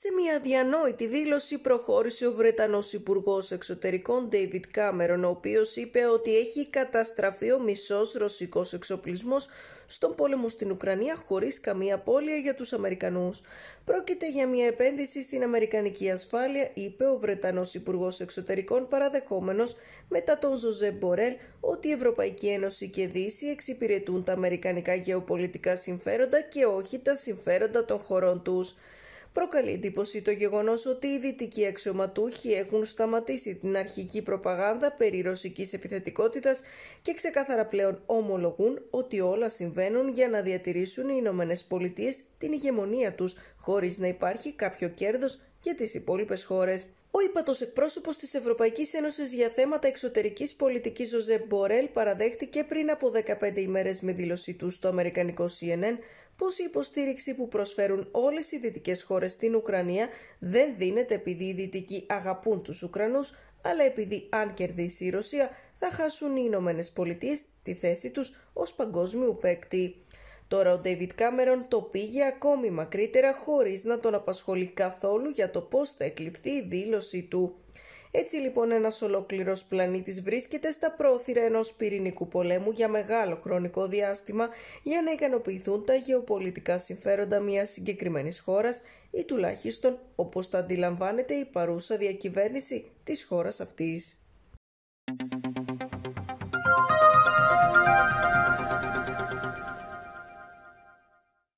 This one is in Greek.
Σε μια διανόητη δήλωση προχώρησε ο Βρετανός Υπουργός Εξωτερικών David Cameron, ο οποίος είπε ότι έχει καταστραφεί ο μισός ρωσικός εξοπλισμός στον πόλεμο στην Ουκρανία χωρίς καμία απώλεια για τους Αμερικανούς. Πρόκειται για μια επένδυση στην Αμερικανική ασφάλεια, είπε ο Βρετανός Υπουργός Εξωτερικών παραδεχόμενος μετά τον Ζωζέ Μπορέλ ότι η Ευρωπαϊκή Ένωση και Δύση εξυπηρετούν τα αμερικανικά γεωπολιτικά συμφέροντα και όχι τα συμφέροντα των χωρών τους. Προκαλεί εντύπωση το γεγονός ότι οι δυτικοί αξιωματούχοι έχουν σταματήσει την αρχική προπαγάνδα περί ρωσικής επιθετικότητας και ξεκάθαρα πλέον ομολογούν ότι όλα συμβαίνουν για να διατηρήσουν οι Ηνωμένες Πολιτείες την ηγεμονία τους χωρίς να υπάρχει κάποιο κέρδος για τις υπόλοιπες χώρες. Ο ύπατο εκπρόσωπος της Ευρωπαϊκής Ένωσης για θέματα εξωτερικής πολιτικής Ζωζέ Μπορέλ παραδέχτηκε πριν από 15 ημέρες με δήλωσή του στο Αμερικανικό CNN πως η υποστήριξη που προσφέρουν όλες οι δυτικές χώρες στην Ουκρανία δεν δίνεται επειδή οι δυτικοί αγαπούν τους Ουκρανούς, αλλά επειδή αν κερδίσει η Ρωσία θα χάσουν οι Ηνωμένες τη θέση τους ως παγκόσμιου παίκτη. Τώρα ο Ντέιβιτ Κάμερον το πήγε ακόμη μακρύτερα χωρίς να τον απασχολεί καθόλου για το πώς θα εκλειφθεί η δήλωσή του. Έτσι λοιπόν ένας ολόκληρος πλανήτης βρίσκεται στα πρόθυρα ενός πυρηνικού πολέμου για μεγάλο χρονικό διάστημα για να ικανοποιηθούν τα γεωπολιτικά συμφέροντα μιας συγκεκριμένης χώρας ή τουλάχιστον όπως τα αντιλαμβάνεται η παρούσα διακυβέρνηση της χώρας αυτής.